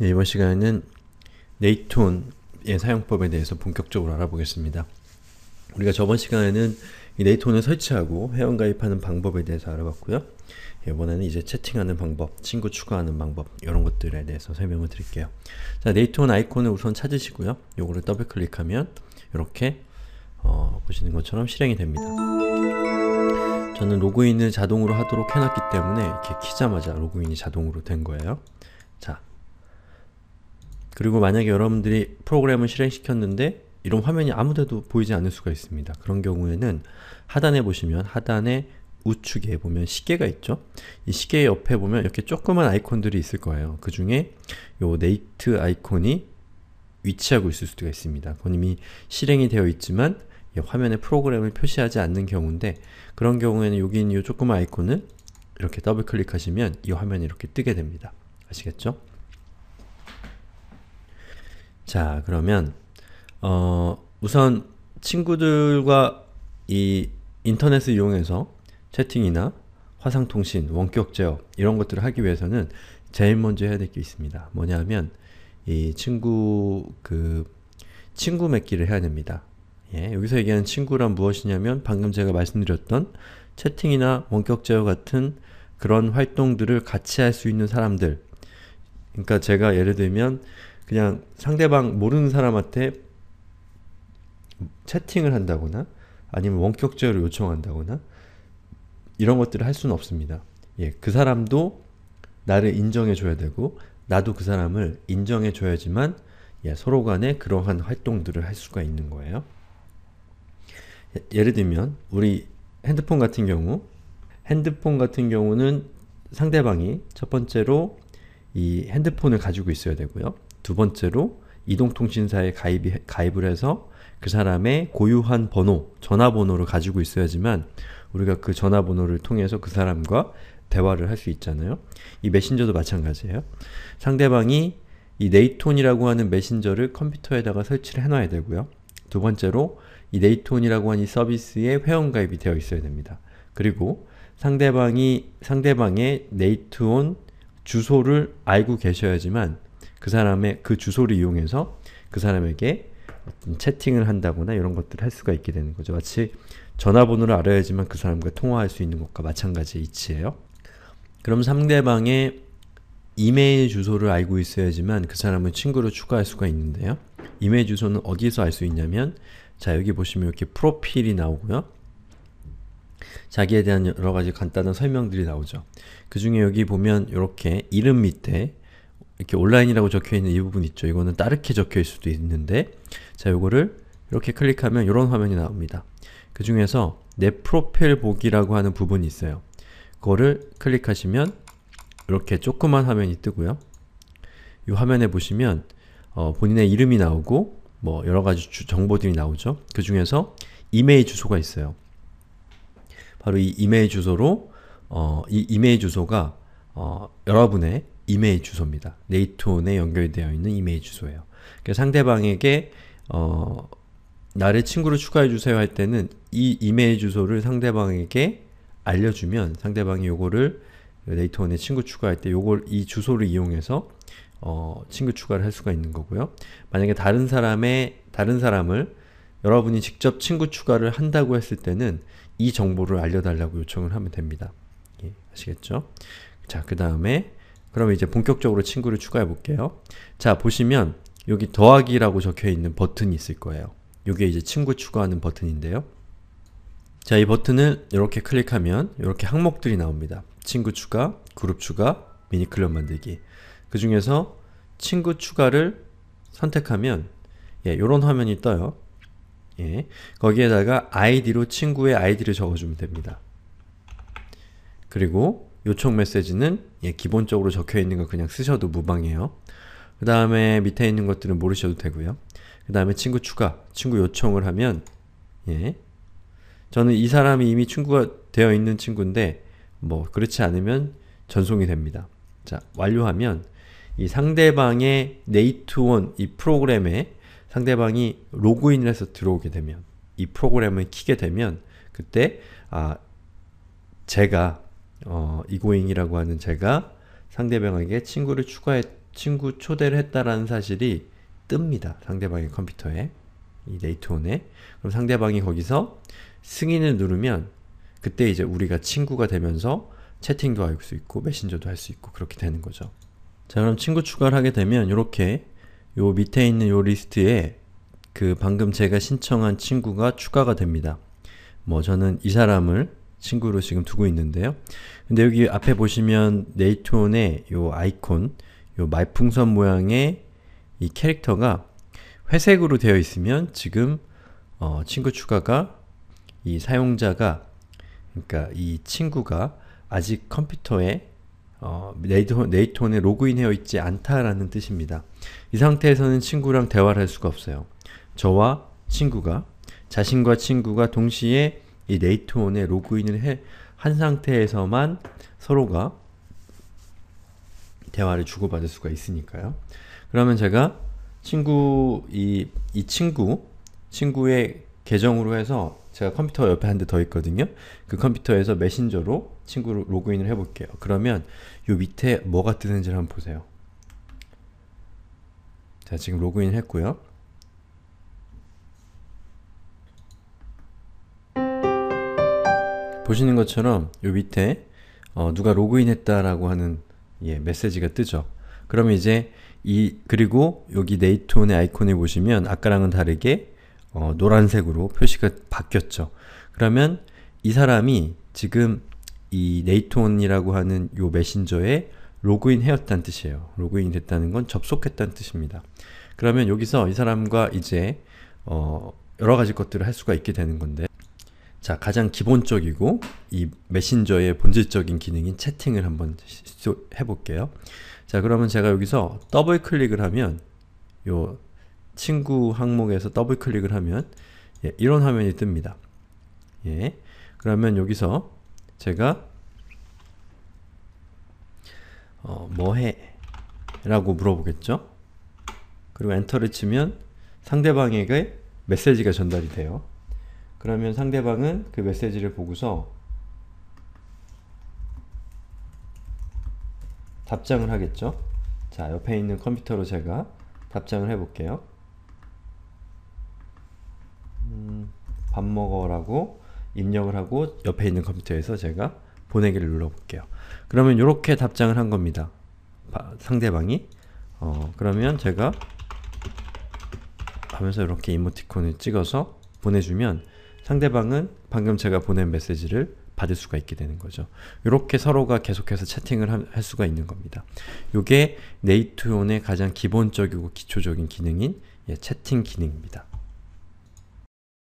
네, 이번 시간에는 네이톤의 사용법에 대해서 본격적으로 알아보겠습니다. 우리가 저번 시간에는 이 네이톤을 설치하고 회원가입하는 방법에 대해서 알아봤고요. 예, 이번에는 이제 채팅하는 방법, 친구 추가하는 방법 이런 것들에 대해서 설명을 드릴게요. 자, 네이톤 아이콘을 우선 찾으시고요. 요거를 더블클릭하면 이렇게 어, 보시는 것처럼 실행이 됩니다. 저는 로그인을 자동으로 하도록 해놨기 때문에 이렇게 키자마자 로그인이 자동으로 된 거예요. 자, 그리고 만약에 여러분들이 프로그램을 실행시켰는데 이런 화면이 아무데도 보이지 않을 수가 있습니다. 그런 경우에는 하단에 보시면 하단에 우측에 보면 시계가 있죠? 이 시계 옆에 보면 이렇게 조그만 아이콘들이 있을 거예요. 그 중에 요 네이트 아이콘이 위치하고 있을 수도 있습니다. 그건 이미 실행이 되어 있지만 이 화면에 프로그램을 표시하지 않는 경우인데 그런 경우에는 여기 있는 이 조그만 아이콘을 이렇게 더블클릭하시면 이 화면이 이렇게 뜨게 됩니다. 아시겠죠? 자, 그러면 어, 우선 친구들과 이 인터넷을 이용해서 채팅이나 화상통신, 원격제어 이런 것들을 하기 위해서는 제일 먼저 해야 될 게 있습니다. 뭐냐면 이 친구 그 친구 맺기를 해야 됩니다. 예, 여기서 얘기하는 친구란 무엇이냐면 방금 제가 말씀드렸던 채팅이나 원격제어 같은 그런 활동들을 같이 할 수 있는 사람들 그러니까 제가 예를 들면 그냥 상대방 모르는 사람한테 채팅을 한다거나 아니면 원격 제어를 요청한다거나 이런 것들을 할 수는 없습니다. 예, 그 사람도 나를 인정해줘야 되고 나도 그 사람을 인정해줘야지만 예, 서로 간에 그러한 활동들을 할 수가 있는 거예요. 예, 를 들면 우리 핸드폰 같은 경우 핸드폰 같은 경우는 상대방이 첫 번째로 이 핸드폰을 가지고 있어야 되고요. 두 번째로 이동통신사에 가입이, 가입을 해서 그 사람의 고유한 번호, 전화번호를 가지고 있어야지만 우리가 그 전화번호를 통해서 그 사람과 대화를 할 수 있잖아요. 이 메신저도 마찬가지예요. 상대방이 이 네이톤이라고 하는 메신저를 컴퓨터에다가 설치를 해놔야 되고요. 두 번째로 이 네이톤이라고 하는 이 서비스에 회원가입이 되어 있어야 됩니다. 그리고 상대방이 상대방의 네이트온 주소를 알고 계셔야지만 그 사람의 그 주소를 이용해서 그 사람에게 채팅을 한다거나 이런 것들을 할 수가 있게 되는 거죠. 마치 전화번호를 알아야지만 그 사람과 통화할 수 있는 것과 마찬가지의 이치예요. 그럼 상대방의 이메일 주소를 알고 있어야지만 그사람을친구로 추가할 수가 있는데요. 이메일 주소는 어디서 알 수 있냐면 자 여기 보시면 이렇게 프로필이 나오고요. 자기에 대한 여러가지 간단한 설명들이 나오죠. 그 중에 여기 보면 이렇게 이름 밑에 이렇게 온라인이라고 적혀있는 이 부분 있죠. 이거는 따르게 적혀있을 수도 있는데 자, 요거를 이렇게 클릭하면 이런 화면이 나옵니다. 그 중에서 내 프로필 보기라고 하는 부분이 있어요. 그거를 클릭하시면 이렇게 조그만 화면이 뜨고요. 이 화면에 보시면 어, 본인의 이름이 나오고 뭐 여러가지 정보들이 나오죠. 그 중에서 이메일 주소가 있어요. 바로 이 이메일 주소로 어, 이 이메일 주소가 어, 여러분의 이메일 주소입니다. 네이트온에 연결되어 있는 이메일 주소예요. 그러니 상대방에게 어, 나를 친구로 추가해주세요 할 때는 이 이메일 주소를 상대방에게 알려주면 상대방이 요거를 네이트온에 친구 추가할 때 요걸 이 주소를 이용해서 어, 친구 추가를 할 수가 있는 거고요. 만약에 다른 사람의 다른 사람을 여러분이 직접 친구 추가를 한다고 했을 때는 이 정보를 알려달라고 요청을 하면 됩니다. 예, 아시겠죠? 자, 그 다음에 그러면 이제 본격적으로 친구를 추가해 볼게요. 자, 보시면 여기 더하기라고 적혀 있는 버튼이 있을 거예요. 이게 이제 친구 추가하는 버튼인데요. 자, 이 버튼을 이렇게 클릭하면 이렇게 항목들이 나옵니다. 친구 추가, 그룹 추가, 미니 클럽 만들기. 그 중에서 친구 추가를 선택하면 예, 요런 화면이 떠요. 예, 거기에다가 아이디로 친구의 아이디를 적어주면 됩니다. 그리고 요청 메시지는 예, 기본적으로 적혀있는 거 그냥 쓰셔도 무방해요. 그 다음에 밑에 있는 것들은 모르셔도 되고요. 그 다음에 친구 추가, 친구 요청을 하면 예, 저는 이 사람이 이미 친구가 되어 있는 친구인데 뭐 그렇지 않으면 전송이 됩니다. 자, 완료하면 이 상대방의 네이트온 이 프로그램에 상대방이 로그인을 해서 들어오게 되면 이 프로그램을 키게 되면 그때 아 제가 어, 이고잉이라고 하는 제가 상대방에게 친구를 추가해 친구 초대를 했다라는 사실이 뜹니다. 상대방의 컴퓨터에 이 네이트온에 그럼 상대방이 거기서 승인을 누르면 그때 이제 우리가 친구가 되면서 채팅도 할 수 있고 메신저도 할 수 있고 그렇게 되는 거죠. 자 그럼 친구 추가를 하게 되면 이렇게 요 밑에 있는 요 리스트에 그 방금 제가 신청한 친구가 추가가 됩니다. 뭐 저는 이 사람을 친구로 지금 두고 있는데요. 근데 여기 앞에 보시면 네이트온의요 아이콘, 요 말풍선 모양의 이 캐릭터가 회색으로 되어 있으면 지금 어, 친구 추가가 이 사용자가 그러니까 이 친구가 아직 컴퓨터에 어, 네이톤, 네이톤에 로그인되어 있지 않다라는 뜻입니다. 이 상태에서는 친구랑 대화를 할 수가 없어요. 저와 친구가, 자신과 친구가 동시에 이 네이트온에 로그인을 해, 한 상태에서만 서로가 대화를 주고받을 수가 있으니까요. 그러면 제가 친구, 이, 이 친구, 친구의 계정으로 해서 제가 컴퓨터 옆에 한대더 있거든요. 그 컴퓨터에서 메신저로 친구로 로그인을 해볼게요. 그러면 요 밑에 뭐가 뜨는지를 한번 보세요. 자, 지금 로그인 했고요. 보시는 것처럼 요 밑에 어, 누가 로그인했다라고 하는 예, 메시지가 뜨죠. 그러면 이제 이 그리고 여기 네이트온의 아이콘을 보시면 아까랑은 다르게 어, 노란색으로 표시가 바뀌었죠. 그러면 이 사람이 지금 이네이트온이라고 하는 요 메신저에 로그인해였다는 뜻이에요. 로그인 됐다는 건 접속했다는 뜻입니다. 그러면 여기서 이 사람과 이제 어, 여러 가지 것들을 할 수가 있게 되는 건데 자, 가장 기본적이고 이 메신저의 본질적인 기능인 채팅을 한번 해볼게요. 자, 그러면 제가 여기서 더블 클릭을 하면 요 친구 항목에서 더블 클릭을 하면 예, 이런 화면이 뜹니다. 예, 그러면 여기서 제가 어, 뭐해? 라고 물어보겠죠? 그리고 엔터를 치면 상대방에게 메시지가 전달이 돼요. 그러면 상대방은 그 메시지를 보고서 답장을 하겠죠. 자, 옆에 있는 컴퓨터로 제가 답장을 해볼게요. 음, 밥 먹어라고 입력을 하고 옆에 있는 컴퓨터에서 제가 보내기를 눌러볼게요. 그러면 이렇게 답장을 한 겁니다. 바, 상대방이 어, 그러면 제가 하면서 이렇게 이모티콘을 찍어서 보내주면 상대방은 방금 제가 보낸 메시지를 받을 수가 있게 되는 거죠. 이렇게 서로가 계속해서 채팅을 할 수가 있는 겁니다. 이게 네이트온의 가장 기본적이고 기초적인 기능인 예, 채팅 기능입니다.